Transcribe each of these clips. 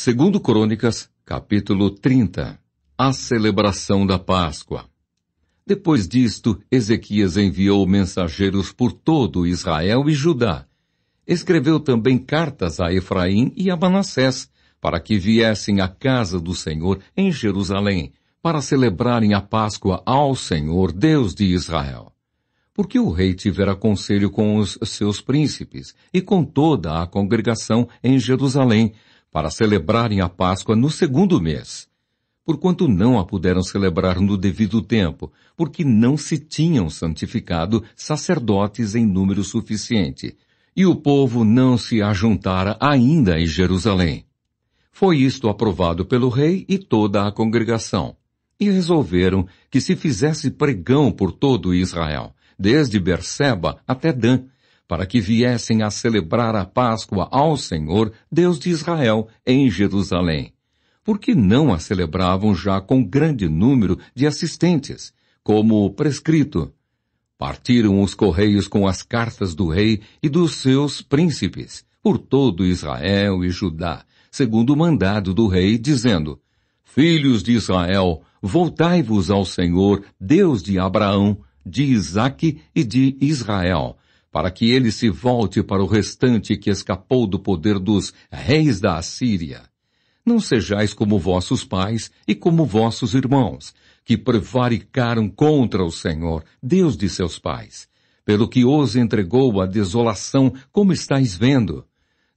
Segundo Crônicas, capítulo 30. A celebração da Páscoa. Depois disto, Ezequias enviou mensageiros por todo Israel e Judá. Escreveu também cartas a Efraim e a Manassés, para que viessem à casa do Senhor em Jerusalém, para celebrarem a Páscoa ao Senhor, Deus de Israel. Porque o rei tivera conselho com os seus príncipes e com toda a congregação em Jerusalém, para celebrarem a Páscoa no segundo mês, porquanto não a puderam celebrar no devido tempo, porque não se tinham santificado sacerdotes em número suficiente, e o povo não se ajuntara ainda em Jerusalém. Foi isto aprovado pelo rei e toda a congregação, e resolveram que se fizesse pregão por todo Israel, desde Berseba até Dan, para que viessem a celebrar a Páscoa ao Senhor, Deus de Israel, em Jerusalém. Porque não a celebravam já com grande número de assistentes, como prescrito. Partiram os correios com as cartas do rei e dos seus príncipes, por todo Israel e Judá, segundo o mandado do rei, dizendo, Filhos de Israel, voltai-vos ao Senhor, Deus de Abraão, de Isaque e de Israel, para que ele se volte para o restante que escapou do poder dos reis da Assíria. Não sejais como vossos pais e como vossos irmãos, que prevaricaram contra o Senhor, Deus de seus pais, pelo que os entregou à desolação, como estáis vendo.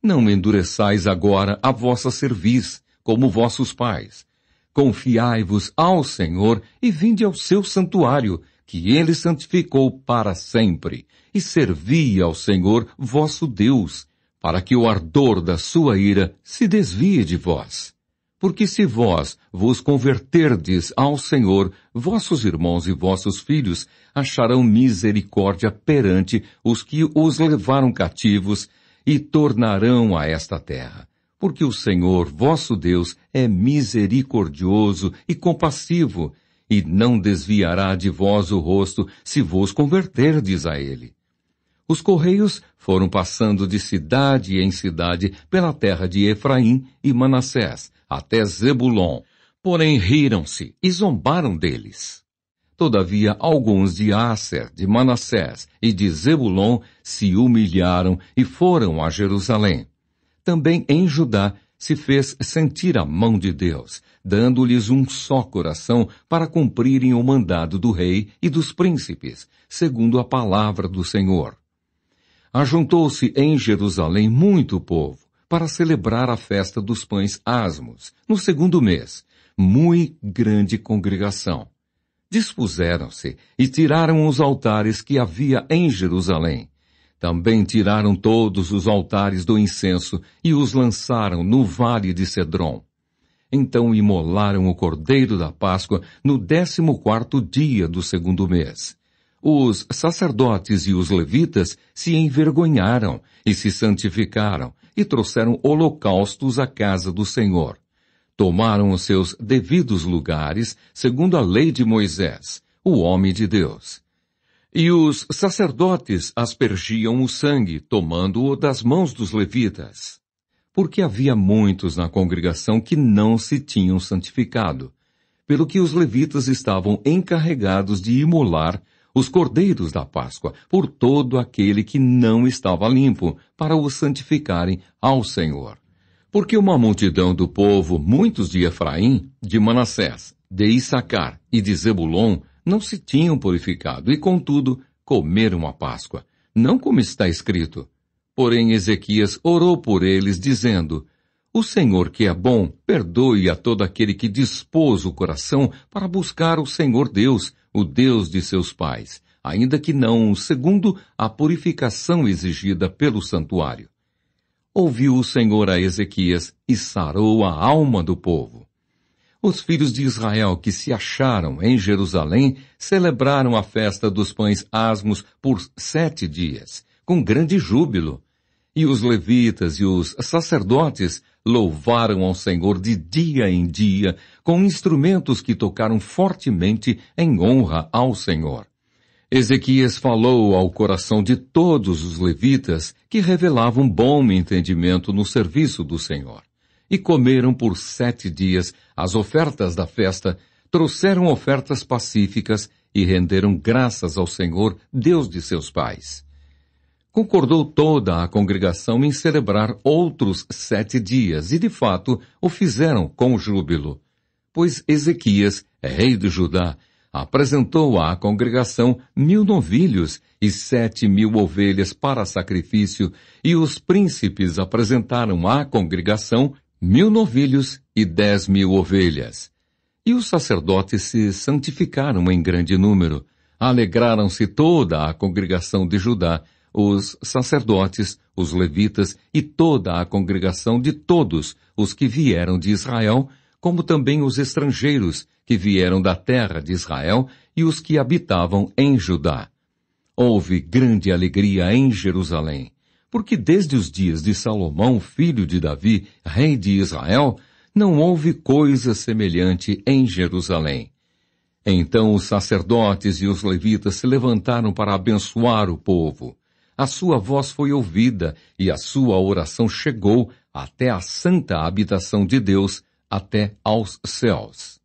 Não endureçais agora a vossa cerviz, como vossos pais. Confiai-vos ao Senhor e vinde ao seu santuário, que ele santificou para sempre, e servi ao Senhor vosso Deus, para que o ardor da sua ira se desvie de vós. Porque se vós vos converterdes ao Senhor, vossos irmãos e vossos filhos acharão misericórdia perante os que os levaram cativos e tornarão a esta terra. Porque o Senhor vosso Deus é misericordioso e compassivo, e não desviará de vós o rosto se vos converterdes a ele. Os correios foram passando de cidade em cidade pela terra de Efraim e Manassés, até Zebulon, porém riram-se e zombaram deles. Todavia alguns de Asser, de Manassés e de Zebulon se humilharam e foram a Jerusalém. Também em Judá se fez sentir a mão de Deus, dando-lhes um só coração para cumprirem o mandado do rei e dos príncipes, segundo a palavra do Senhor. Ajuntou-se em Jerusalém muito povo, para celebrar a festa dos pães asmos, no segundo mês, muito grande congregação. Dispuseram-se e tiraram os altares que havia em Jerusalém, também tiraram todos os altares do incenso e os lançaram no vale de Cedron. Então imolaram o cordeiro da Páscoa no décimo quarto dia do segundo mês. Os sacerdotes e os levitas se envergonharam e se santificaram e trouxeram holocaustos à casa do Senhor. Tomaram os seus devidos lugares, segundo a lei de Moisés, o homem de Deus. E os sacerdotes aspergiam o sangue, tomando-o das mãos dos levitas. Porque havia muitos na congregação que não se tinham santificado, pelo que os levitas estavam encarregados de imolar os cordeiros da Páscoa por todo aquele que não estava limpo, para o santificarem ao Senhor. Porque uma multidão do povo, muitos de Efraim, de Manassés, de Issacar e de Zebulon, não se tinham purificado e, contudo, comeram a Páscoa, não como está escrito. Porém, Ezequias orou por eles, dizendo: O Senhor que é bom, perdoe a todo aquele que dispôs o coração para buscar o Senhor Deus, o Deus de seus pais, ainda que não segundo a purificação exigida pelo santuário. Ouviu o Senhor a Ezequias e sarou a alma do povo os filhos de Israel que se acharam em Jerusalém celebraram a festa dos pães asmos por sete dias, com grande júbilo. E os levitas e os sacerdotes louvaram ao Senhor de dia em dia com instrumentos que tocaram fortemente em honra ao Senhor. Ezequias falou ao coração de todos os levitas que revelavam bom entendimento no serviço do Senhor e comeram por sete dias as ofertas da festa, trouxeram ofertas pacíficas e renderam graças ao Senhor, Deus de seus pais. Concordou toda a congregação em celebrar outros sete dias, e de fato o fizeram com júbilo. Pois Ezequias, rei de Judá, apresentou à congregação mil novilhos e sete mil ovelhas para sacrifício, e os príncipes apresentaram à congregação mil novilhos e dez mil ovelhas. E os sacerdotes se santificaram em grande número. Alegraram-se toda a congregação de Judá, os sacerdotes, os levitas e toda a congregação de todos os que vieram de Israel, como também os estrangeiros que vieram da terra de Israel e os que habitavam em Judá. Houve grande alegria em Jerusalém porque desde os dias de Salomão, filho de Davi, rei de Israel, não houve coisa semelhante em Jerusalém. Então os sacerdotes e os levitas se levantaram para abençoar o povo. A sua voz foi ouvida e a sua oração chegou até a santa habitação de Deus, até aos céus.